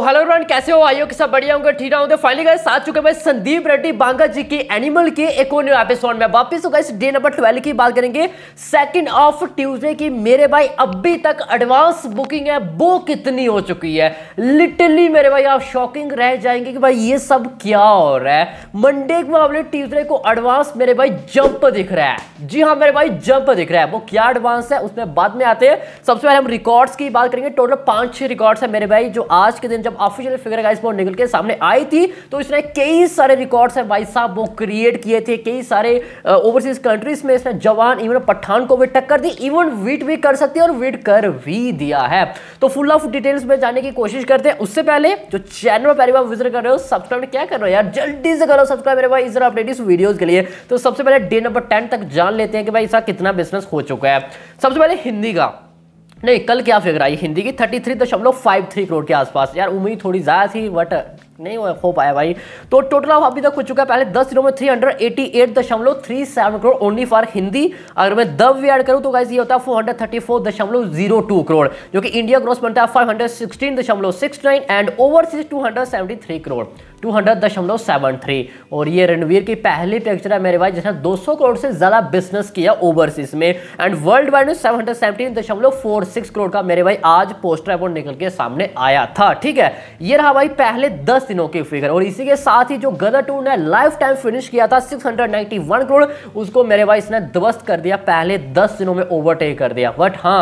तो hello everyone कैसे हो आइयो कि सब बढ़िया होंगे ठीक होंगे फाइनली गाइस साथ चुके मैं संदीप रेड्डी बांगा जी के एनिमल के एक और न्यू एपिसोड में वापस होगा इस डे नंबर ट्वेल्व की बात करेंगे सेकंड ऑफ ट्यूसडे की मेरे भाई अभी तक एडवांस बुकिंग है वो कितनी हो चुकी है लिटरली मेरे भाई आप शॉकिंग रह जाएंगे कि भाई ये सब क्या हो रहा है मंडे के मामले ट्यूजडे को एडवांस मेरे भाई जंप दिख रहा है जी हाँ मेरे भाई जंप दिख रहा है वो क्या एडवांस है उसमें बाद में आते हैं सबसे पहले हम रिकॉर्ड्स की बात करेंगे टोटल पांच छह रिकॉर्ड्स है मेरे भाई जो आज के दिन जब ऑफिशियल फिगर गाइस बॉन्ड निकल के सामने आई थी तो इसने कई सारे रिकॉर्ड्स है भाई साहब वो क्रिएट किए थे कई सारे ओवरसीज कंट्रीज में इसने जवान इवन पठान को भी टक्कर दी इवन वीट भी कर सकती है और वीट कर भी दिया है तो फुल ऑफ डिटेल्स में जाने की कोशिश करते हैं उससे पहले जो चैनल पहली बार विजिट कर रहे हो सब्सक्राइब क्या कर रहे हो यार जल्दी से करो सब्सक्राइब मेरे भाई इस अपडेट इस वीडियोज के लिए तो सबसे पहले डे नंबर टेन तक जान लेते हैं कि भाई इसका कितना बिजनेस हो चुका है सबसे पहले हिंदी का नहीं कल क्या फिगर आई हिंदी की थर्टी थ्री दशमलव फाइव थ्री करोड़ के आसपास यार उम्मीद थोड़ी ज़्यादा थी बट नहीं हो पाया भाई तो टोटल अब अभी तक हो चुका है पहले दस दिनों में थ्री हंड्रेड एटी एट दशमलव three seven crore only for Hindi अगर मैं दब भी ऐड करूँ तो गाइज ये होता है फोर हंड्रेड थर्टी फोर दशमलव जीरो टू करोड़ जो कि इंडिया ग्रोस बनता है फाइव हंड्रेड सिक्सटीन दशमलव six nine and overseas two hundred seventy three crore two hundred दशमलव सेवन थ्री और ये रणवीर की पहली पिक्चर है मेरे भाई जिसने दो सौ करोड़ से ज़्यादा बिजनेस किया ओवरसीज में एंड वर्ल्ड वाइड में सेवन दशमलव फोर सिक्स करोड़ का मेरे भाई आज पोस्टर अबाउट निकल के सामने आया था ठीक है ये रहा भाई पहले दस दिनों की फिगर और इसी के साथ ही जो गदर टू ने लाइफ टाइम फिनिश किया था 691 करोड़ उसको मेरे भाई इसने ध्वस्त कर दिया पहले 10 दिनों में ओवरटेक कर दिया बट हाँ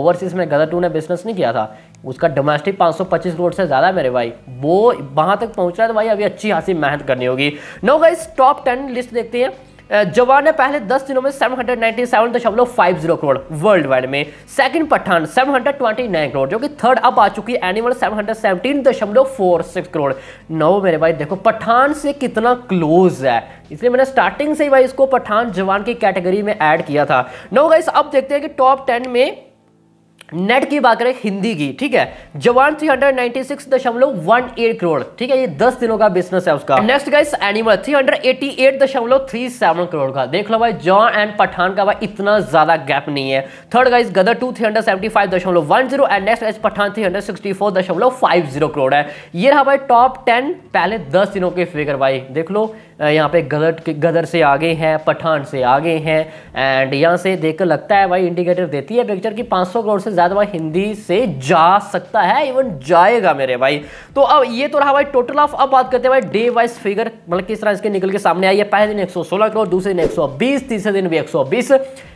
ओवरसीज में गदर टू ने बिजनेस नहीं किया था उसका डोमेस्टिक 525 करोड़ से ज़्यादा मेरे भाई वो वहां तक पहुंच रहा है तो भाई अभी अच्छी खासी मेहनत करनी होगी no guys top ten list देखते हैं जवान ने पहले 10 दिनों में seven hundred crore world wide में सेकंड पठान 729 करोड़ जो कि थर्ड अब आ चुकी है एनिमल 717.46 करोड़ नौ मेरे भाई देखो पठान से कितना क्लोज है इसलिए मैंने स्टार्टिंग से ही भाई इसको पठान जवान की कैटेगरी में ऐड किया था नौ गाइस अब देखते हैं कि टॉप टेन में नेट की बात करें हिंदी की ठीक है Jawan three hundred ninety six दशमलव वन एट करोड़ ठीक है ये दस दिनों का बिजनेस है उसका next guys animal three hundred eighty eight दशमलव थ्री सेवन करोड़ का देख लो भाई जॉन एंड पठान का भाई इतना ज्यादा गैप नहीं है third guys Gadar two three hundred seventy five दशमलव one zero and next guys Pathaan three hundred sixty four दशमलव फाइव जीरो करोड़ है ये रहा भाई टॉप टेन पहले दस दिनों के फिगर भाई देख लो यहाँ पे गदर गदर से आगे हैं पठान से आगे हैं एंड यहाँ से देख कर लगता है भाई इंडिकेटर देती है पिक्चर कि 500 करोड़ से ज़्यादा भाई हिंदी से जा सकता है इवन जाएगा मेरे भाई तो अब ये तो रहा भाई टोटल ऑफ अब बात करते हैं भाई डे वाइज फिगर मतलब किस तरह इसके निकल के सामने आई है पहले दिन एक करोड़ दूसरे दिन एक तीसरे दिन भी एक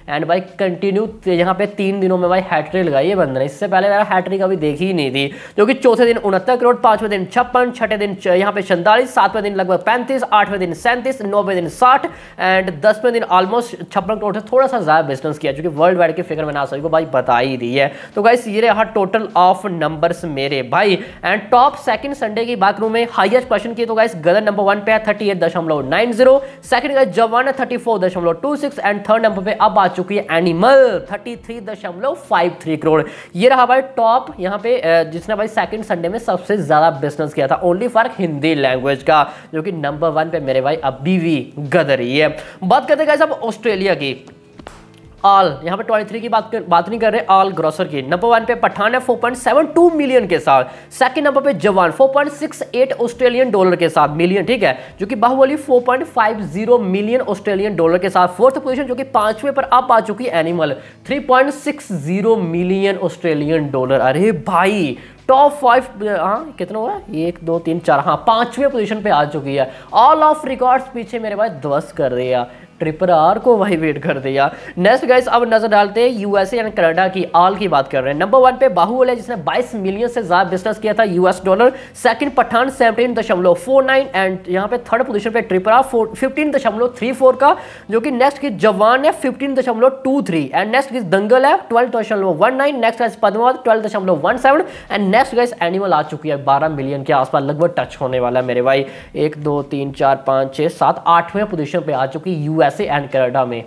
एंड भाई कंटिन्यू यहाँ पे तीन दिनों में भाई हैट्रिक लगाई है बंद ने इससे पहले मेरा हैट्रिक अभी देखी ही नहीं थी जो कि चौथे दिन उनहत्तर करोड़ पांचवें दिन छप्पन छठे दिन यहाँ पे सैंतालीस सातवें दिन लगभग पैंतीस आठवें दिन सैंतीस नौवें दिन साठ एंड दसवें दिन ऑलमोस्ट छप्पन करोड़ से थोड़ा सा ज़्यादा बिजनेस किया क्योंकि वर्ल्ड वाइड की फिगर मैंने आप सभी को भाई बता ही दी है तो गाइस ये रहा टोटल ऑफ नंबर्स मेरे भाई एंड टॉप सेकंड संडे की बात करूं मैं हाईएस्ट क्वेश्चन की तो गाइस गदर नंबर वन पे है थर्टी एट दशमलव nine zero second guys Jawan है थर्टी फोर दशमलव two six and third number पे अब आ चुकी है एनिमल 33.53 करोड़ ये रहा भाई टॉप यहाँ पे जिसने भाई सेकंड संडे में सबसे ज़्यादा बिजनेस किया था ओनली फॉर हिंदी लैंग्वेज का जो कि नंबर वन पे मेरे भाई अभी भी गद रही है बात करते हैं सब ऑस्ट्रेलिया की ऑल यहाँ पर 23 की बात कर, बात नहीं कर रहे ऑल ग्रोसर की नंबर वन पे पठान है 4.72 मिलियन के साथ सेकंड नंबर पे जवान 4.68 ऑस्ट्रेलियन डॉलर के साथ मिलियन ठीक है जो कि बाहुबली 4.50 मिलियन ऑस्ट्रेलियन डॉलर के साथ फोर्थ पोजीशन जो कि पांचवें पर अब आ चुकी एनिमल 3.60 मिलियन ऑस्ट्रेलियन डॉलर अरे भाई टॉप फाइव हाँ कितना हुआ एक दो तीन चार हाँ पांचवें पोजीशन पे आ चुकी है ऑल ऑफ रिकॉर्ड्स पीछे मेरे भाई ध्वस्त कर रही है ट्रिपल आर को वाइब्रेट कर दिया नेक्स्ट गाइस अब नजर डालते हैं यूएसए एंड कनाडा की आल की बात कर रहे हैं नंबर वन पे बाहुबल है जिसने 22 मिलियन से ज्यादा बिजनेस किया था US dollar second Pathaan seventeen दशमलव फोर नाइन एंड यहाँ पे थर्ड पोजीशन पे ट्रिपल आर फिफ्टीन दशमलव थ्री फोर का जो कि नेक्स्ट की जवान है फिफ्टीन दशमलव टू थ्री एंड नेक्स्ट की दंगल है ट्वेल्व दशमलव one nine next guys Padmaavat twelve दशमलव one seven and next guys animal आ चुकी है बारह मिलियन के आसपास लगभग टच होने वाला है मेरे भाई एक दो तीन चार पाँच छः सात आठवें पोजिशन पे आ चुकी यूएस वैसे एंड कनाडा में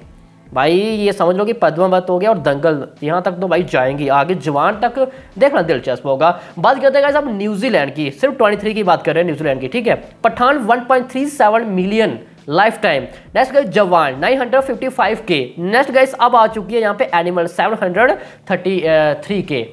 भाई ये समझ लो कि पद्मावत हो गया और दंगल यहाँ तक तो भाई जाएंगी आगे जवान तक देखना दिलचस्प होगा बात करते हैं अब न्यूजीलैंड की सिर्फ 23 की बात कर रहे हैं न्यूजीलैंड की ठीक है Pathaan 1.37 million lifetime next guys Jawan 955 के नेक्स्ट गाइस अब आ चुकी है यहाँ पे एनिमल सेवन के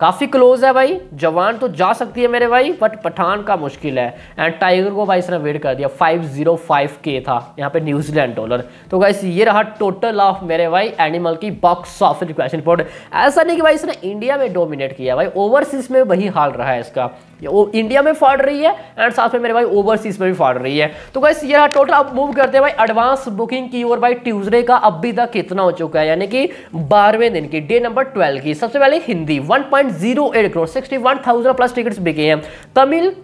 काफ़ी क्लोज है भाई जवान तो जा सकती है मेरे भाई बट पठान का मुश्किल है एंड टाइगर को भाई इसने वेट कर दिया 505 के था यहाँ पे न्यूजीलैंड डॉलर तो भाई ये रहा टोटल ऑफ मेरे भाई एनिमल की बॉक्स ऑफ रिक्वेस्ट रिपोर्ट ऐसा नहीं कि भाई इसने इंडिया में डोमिनेट किया भाई ओवरसीज में वही हाल रहा है इसका वो इंडिया में फाड़ रही है एंड साथ में मेरे भाई ओवरसीज में भी फाड़ रही है तो गाइस ये टोटल अब मूव करते हैं भाई एडवांस बुकिंग की ओर भाई ट्यूजडे का अभी तक कितना हो चुका है यानी कि बारहवें दिन की डे नंबर ट्वेल्व की सबसे पहले Hindi one point zero eight crore sixty one thousand plus tickets बिके हैं तमिल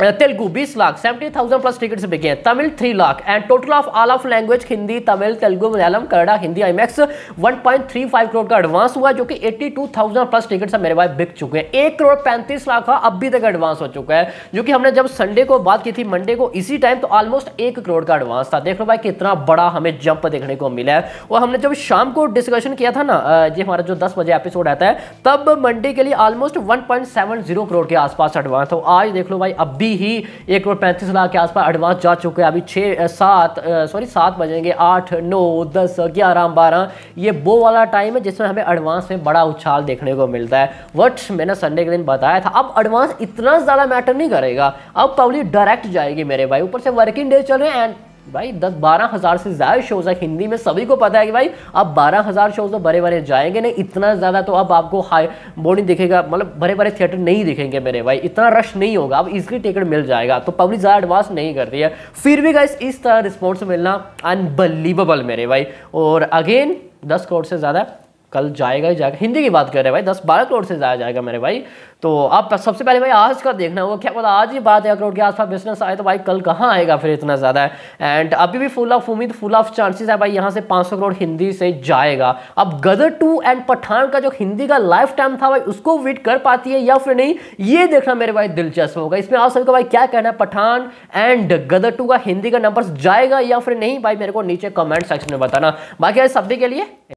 तेलुगु 20 लाख 70,000 प्लस टिकट्स बिके हैं Tamil 3 lakh and total of all of language Hindi Tamil Telugu Malayalam Kannada Hindi IMAX 1.35 crore का एडवांस हुआ जो कि 82,000 प्लस टिकट्स मेरे भाई बिक चुके हैं एक करोड़ पैंतीस लाख का अभी तक एडवांस हो चुका है जो कि हमने जब संडे को बात की थी मंडे को इसी टाइम तो ऑलमोस्ट एक करोड़ का एडवांस था देख लो भाई कितना बड़ा हमें जंप देखने को मिला है और हमने जब शाम को डिस्कशन किया था ना जो हमारा जो दस बजे एपिसोड आता है तब मंडे के लिए ऑलमोस्ट वन करोड़ के आसपास एडवांस हो आज देख लो भाई अभी अभी ही एक करोड़ पैंतीस लाख के आसपास एडवांस जा चुके हैं अभी छः सात सॉरी सात बजेंगे आठ नौ दस ग्यारह बारह ये वो वाला टाइम है जिसमें हमें एडवांस में बड़ा उछाल देखने को मिलता है वट मैंने संडे के दिन बताया था अब एडवांस इतना ज़्यादा मैटर नहीं करेगा अब पब्लिक डायरेक्ट जाएगी मेरे भाई ऊपर से वर्किंग डे चल रहे हैं एंड भाई दस बारह हज़ार से ज़्यादा शोज़ है हिंदी में सभी को पता है कि भाई अब बारह हज़ार शोज़ तो बड़े बड़े जाएंगे नहीं इतना ज़्यादा तो अब आपको हाई वो नहीं दिखेगा मतलब बड़े बड़े थिएटर नहीं दिखेंगे मेरे भाई इतना रश नहीं होगा अब इजली टिकट मिल जाएगा तो पब्लिक ज़्यादा एडवांस नहीं करती है फिर भी गाइस इस तरह रिस्पॉन्स मिलना अनबिलीवेबल मेरे भाई और अगेन दस करोड़ से ज़्यादा कल जाएगा ही जाएगा हिंदी की बात कर रहे हैं भाई दस बारह करोड़ से ज़्यादा जाएगा मेरे भाई तो आप सबसे पहले भाई आज का देखना होगा क्या बोला आज ही बात है करोड़ के आसपास बिजनेस आए तो भाई कल कहाँ आएगा फिर इतना ज़्यादा है एंड अभी भी फुल ऑफ उम्मीद फुल ऑफ चांसेस है भाई यहाँ से पाँच करोड़ हिंदी से जाएगा अब गदर टू एंड पठान का जो हिंदी का लाइफ टाइम था भाई उसको वेट कर पाती है या फिर नहीं ये देखना मेरे भाई दिलचस्प होगा इसमें आप सबको भाई क्या कहना है पठान एंड गदर टू का हिंदी का नंबर जाएगा या फिर नहीं भाई मेरे को नीचे कमेंट सेक्शन में बताना बाकी सभी के लिए